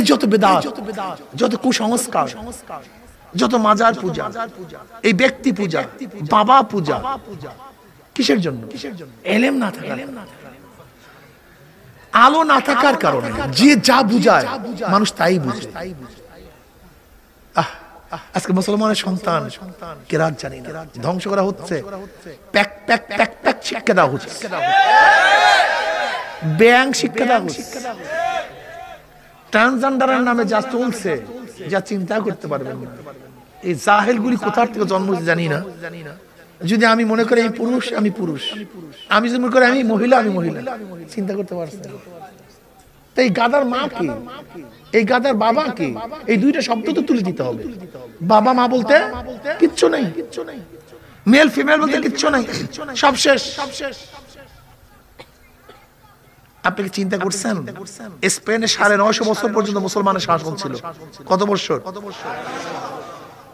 এই যত বেদা যত কুসংস্কার যত মাজার পূজা এই ব্যক্তি পূজা বাবা পূজা কিসের জন্য এলেম না থাকার আলো না থাকার কারণে যে যা বুঝায় মানুষ তাই বুঝে আজকে মুসলমানের সন্তান কেরাত জানি না ধ্বংস করা হচ্ছে প্যাক প্যাক প্যাক প্যাক শিক্ষা দেওয়া হচ্ছে ব্যাং শিক্ষা দেওয়া হচ্ছে ট্রান্সজেন্ডারের নামে যা চলছে যা চিন্তা করতে পারবেন না এই জাহেলগুলি কোথার থেকে জন্ম জানি না যদি আমি মনে করি আমি পুরুষ আমি পুরুষ আমি যদি মনে করি আমি মহিলা আমি মহিলা চিন্তা করতে পারছি এই গাদার মা কি এই গাদার বাবা কি এই দুইটা শব্দ তো তুলে দিতে হবে বাবা মা বলতে কিচ্ছু নেই কিচ্ছু নেই মেল ফিমেল বলতে কিচ্ছু নেই সব শেষ সব শেষ আপনি কি চিন্তা করছেন স্পেনে সাড়ে নয়শো বছর পর্যন্ত মুসলমানের শাসন ছিল কত বছর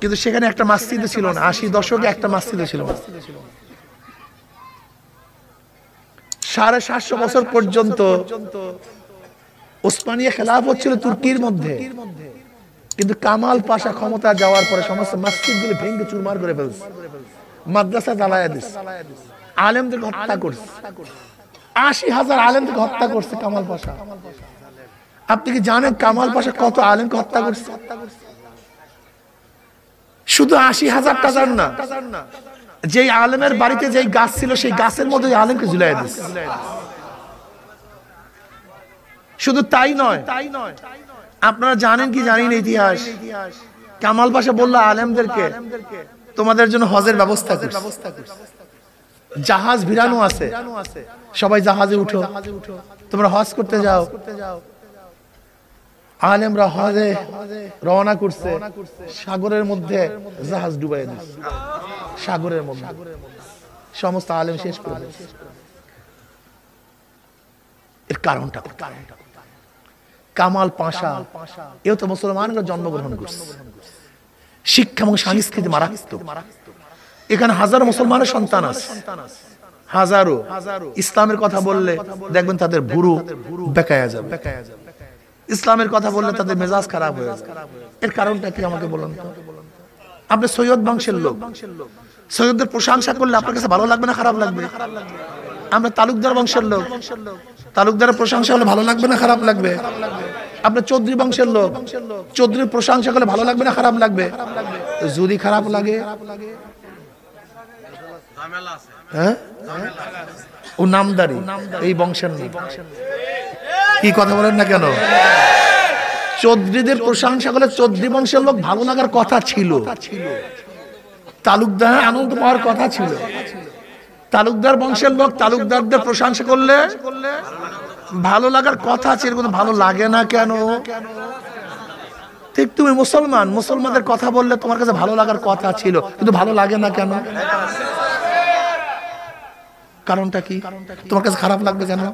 কিন্তু সেখানে একটা মাসজিদ ছিল না আশি দশকে একটা মাসজিদ ছিল সাড়ে সাতশো বছর পর্যন্ত ওসমানিয়া খেলাফ হচ্ছিল তুর্কির মধ্যে কিন্তু কামাল পাশা ক্ষমতা যাওয়ার পরে সমস্ত মাসজিদ গুলি ভেঙ্গে চুরমার করে ফেলছে মাদ্রাসা জ্বালায় দিস আলেমদের হত্যা করছে আশি হাজার আলেমকে হত্যা করছে কামাল পাশা আপনি কি জানেন কামাল পাশা কত আলেমকে হত্যা করছে শুধু আশি হাজার টাকার না যে আলেমের বাড়িতে যে গাছ ছিল সেই গাছের মধ্যে আলেমকে ঝুলাই দিচ্ছে শুধু তাই নয় তাই নয় আপনারা জানেন কি জানেন ইতিহাস কামাল পাশা বললো আলেমদেরকে তোমাদের জন্য হজের ব্যবস্থা ব্যবস্থা করছে জাহাজ ভিড়ানো আছে সবাই জাহাজে উঠো তোমরা হজ করতে যাও আলেমরা হজে রওনা করছে সাগরের মধ্যে জাহাজ ডুবাই দিচ্ছে সাগরের মধ্যে সমস্ত আলেম শেষ করে এর কারণটা কামাল পাশা এও তো মুসলমানরা জন্মগ্রহণ করছে শিক্ষা এবং সংস্কৃতি মারাত্মক এখানে হাজার মুসলমানের সন্তান আছে হাজারো ইসলামের কথা বললে দেখবেন তাদের ভুরু বেকায়া যাবে ইসলামের কথা বললে তাদের মেজাজ খারাপ হয়ে যাবে এর কারণটা কি আমাকে বলুন তো আপনি সৈয়দ বংশের লোক সৈয়দদের প্রশংসা করলে আপনার কাছে ভালো লাগবে না খারাপ লাগবে আমরা তালুকদার বংশের লোক তালুকদারের প্রশংসা হলে ভালো লাগবে না খারাপ লাগবে আপনি চৌধুরী বংশের লোক চৌধুরীর প্রশংসা করলে ভালো লাগবে না খারাপ লাগবে যদি খারাপ লাগে হ্যাঁ ও নামদারি এই বংশের নেই কি কথা বলেন না কেন চৌধুরীদের প্রশংসা করলে চৌধুরী বংশের লোক ভালো লাগার কথা ছিল তালুকদার আনন্দ পাওয়ার কথা ছিল তালুকদার বংশের লোক তালুকদারদের প্রশংসা করলে ভালো লাগার কথা আছে এরকম ভালো লাগে না কেন ঠিক তুমি মুসলমান মুসলমানদের কথা বললে তোমার কাছে ভালো লাগার কথা ছিল কিন্তু ভালো লাগে না কেন কারণটা কি তোমার কাছে খারাপ লাগবে জানো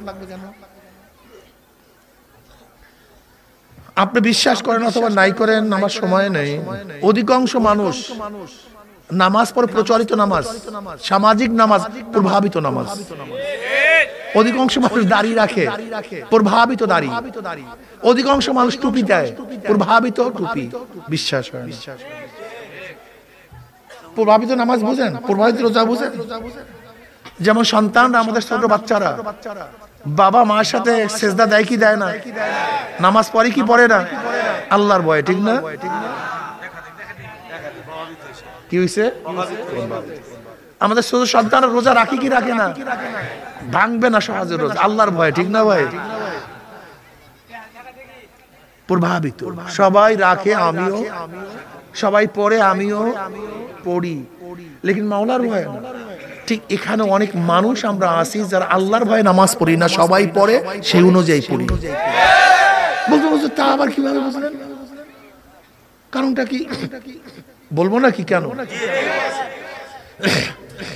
আপনি বিশ্বাস করেন অথবা নাই করেন আমার সময় নেই অধিকাংশ মানুষ নামাজ পরে প্রচলিত নামাজ সামাজিক নামাজ প্রভাবিত নামাজ অধিকাংশ মানুষ দাড়ি রাখে প্রভাবিত দাড়ি অধিকাংশ মানুষ টুপি দেয় প্রভাবিত টুপি বিশ্বাস হয় প্রভাবিত নামাজ বুঝেন প্রভাবিত রোজা বুঝেন যেমন সন্তানরা আমাদের ছোট বাচ্চারা বাবা মার সাথে সেজদা দেয় কি দেয় না নামাজ পড়ে কি পড়ে না আল্লাহর বয় ঠিক না কি হয়েছে আমাদের ছোট সন্তান রোজা রাখি কি রাখে না ভাঙবে না সহজে রোজা আল্লাহর ভয় ঠিক না ভাই প্রভাবিত সবাই রাখে আমিও সবাই পড়ে আমিও পড়ি লেকিন মাওলার ভয় না ঠিক এখানে অনেক মানুষ আমরা আসি যারা আল্লাহর ভয়ে নামাজ পড়ি না সবাই পড়ে সেই অনুযায়ী পড়ি বলতে বলতে তা আবার কিভাবে বুঝলেন কারণটা কি বলবো না কি কেন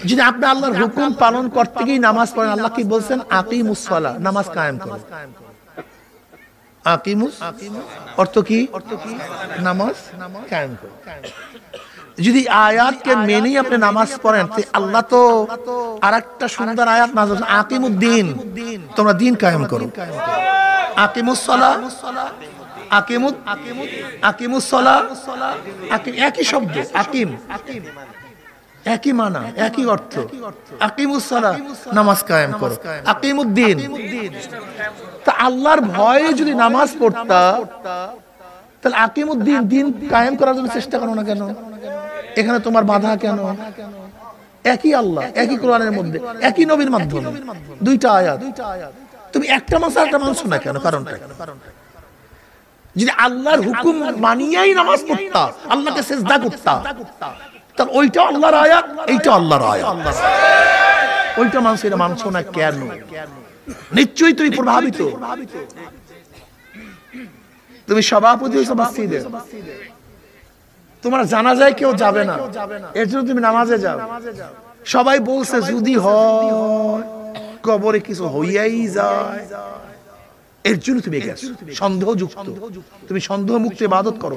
যদি আপনি আল্লাহর হুকুম পালন করতে গিয়ে নামাজ পড়েন আল্লাহ কি বলছেন আকি মুসলা নামাজ কায়েম করো আকিমুস অর্থ কি নামাজ কায়েম করেন যদি আয়াতকে মেনেই আপনি নামাজ পড়েন আল্লাহ তো আর একটা সুন্দর আয়াত নাজর আকিমুদ্দিন তোমরা দিন কায়েম করো আকিমুসলা আকিম আল্লাহর ভয়ে যদি নামাজ পড়তা তাহলে আকিমুদ্দিন দিন কায়েম করার জন্য চেষ্টা করো না কেন এখানে তোমার বাধা কেন একই আল্লাহ একই কোরআনের মধ্যে একই নবীর মাধ্যমে দুইটা আয়াত তুমি একটা মাস আরেকটা মানছো না কেন কারণটা যদি আল্লাহর হুকুম মানিয়াই নামাজ পড়তা আল্লাহকে সেজদা করতা তাহলে ওইটা আল্লাহর আয়া এইটা আল্লাহর আয়াত ওইটা মানছো এটা মানছো না কেন নিশ্চয়ই তুমি প্রভাবিত তুমি সভাপতি হয়েছো মাসিদের তোমার জানা যায় কেউ যাবে না এর জন্য তুমি নামাজে যাও সবাই বলছে যদি হয় কবরে কিছু হইয়াই যায় এর জন্য তুমি গেছো সন্দেহযুক্ত তুমি সন্দেহ মুক্ত ইবাদত করো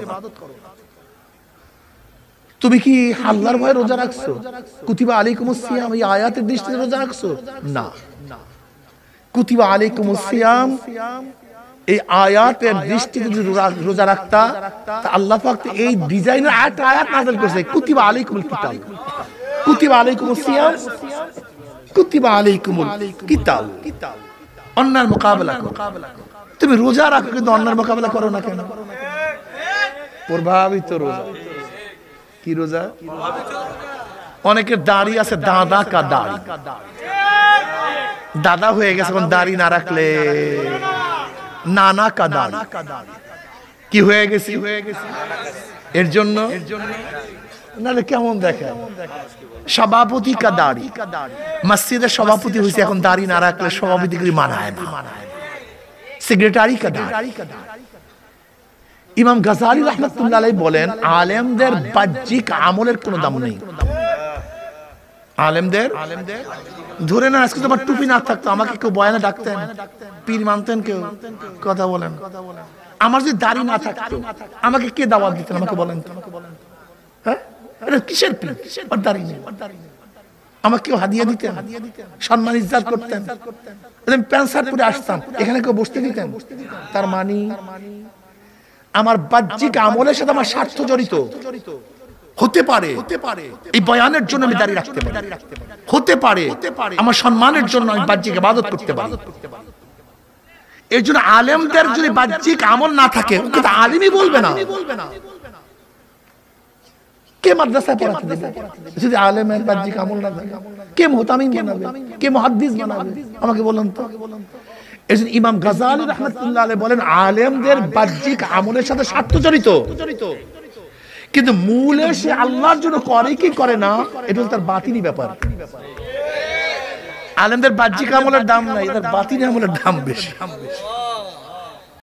তুমি কি হাল্লার ভয়ে রোজা রাখছো কুতিবা আলাইকুমুস সিয়াম এই আয়াতের দৃষ্টিতে রোজা রাখছো না কুতিবা আলাইকুমুস সিয়াম এই আয়াতের দৃষ্টি যদি রোজা রাখতা তা আল্লাহ পাক এই ডিজাইনের আয়াত আয়াত নাযিল করেছে কুতিবা আলাইকুমুল কিতাব কুতিবা আলাইকুমুস সিয়াম কুতিবা আলাইকুমুল কিতাব অন্যের মোকাবেলা করো তুমি রোজা রাখো কিন্তু অন্যের মোকাবেলা করো না কেন প্রভাবিত রোজা কি রোজা অনেকের দাড়ি আছে দাদা কা দাড়ি দাদা হয়ে গেছে এখন দাড়ি না রাখলে নানা কাদান কি হয়ে গেছি হয়ে গেছি এর জন্য কেমন দেখেন সভাপতি মসজিদের সভাপতি হয়েছে এখন দাড়ি না রাখলে সভাপতি করে মানায় না সেক্রেটারি ইমাম গাজালি রহমতুল্লাহ বলেন আলেমদের বাহ্যিক আমলের কোনো দাম নেই আলেমদের আলেমদের ধরে না আজকে তোমার টুপি না থাকতো আমাকে কেউ বয়ানে ডাকতেন পীর মানতেন কেউ কথা বলেন আমার যদি দাড়ি না থাকতো আমাকে কে দাওয়াত দিতেন আমাকে বলেন হ্যাঁ এটা কিসের পীর দাড়ি নেই আমাকে কেউ হাদিয়া দিতেন সম্মান ইজ্জাত করতেন প্যান্ট আসতাম এখানে কেউ বসতে দিতেন তার মানি আমার বাহ্যিক আমলের সাথে আমার স্বার্থ জড়িত হতে পারে হতে পারে এই বয়ানের জন্য আমি দাঁড়িয়ে রাখতে পারি হতে পারে হতে পারে আমার সম্মানের জন্য আমি বাহ্যিক আবাদত করতে পারি এর জন্য আলেমদের যদি বাহ্যিক আমল না থাকে ওকে তো আলিমই বলবে না কে মাদ্রাসায় পড়াতে দেবে যদি আলেমের বাহ্যিক আমল না থাকে কে মুহতামিম বানাবে কে মুহাদ্দিস বানাবে আমাকে বলেন তো এজন্য ইমাম গাজালি রাহমাতুল্লাহ আলাইহি বলেন আলেমদের বাহ্যিক আমলের সাথে স্বার্থ জড়িত জড়িত কিন্তু মূলে সে আল্লাহর জন্য করে কি করে না এটা তার বাতিনি ব্যাপার আলেমদের বাহ্যিক আমলের দাম নাই তার বাতিনি আমলের দাম বেশি দাম বেশি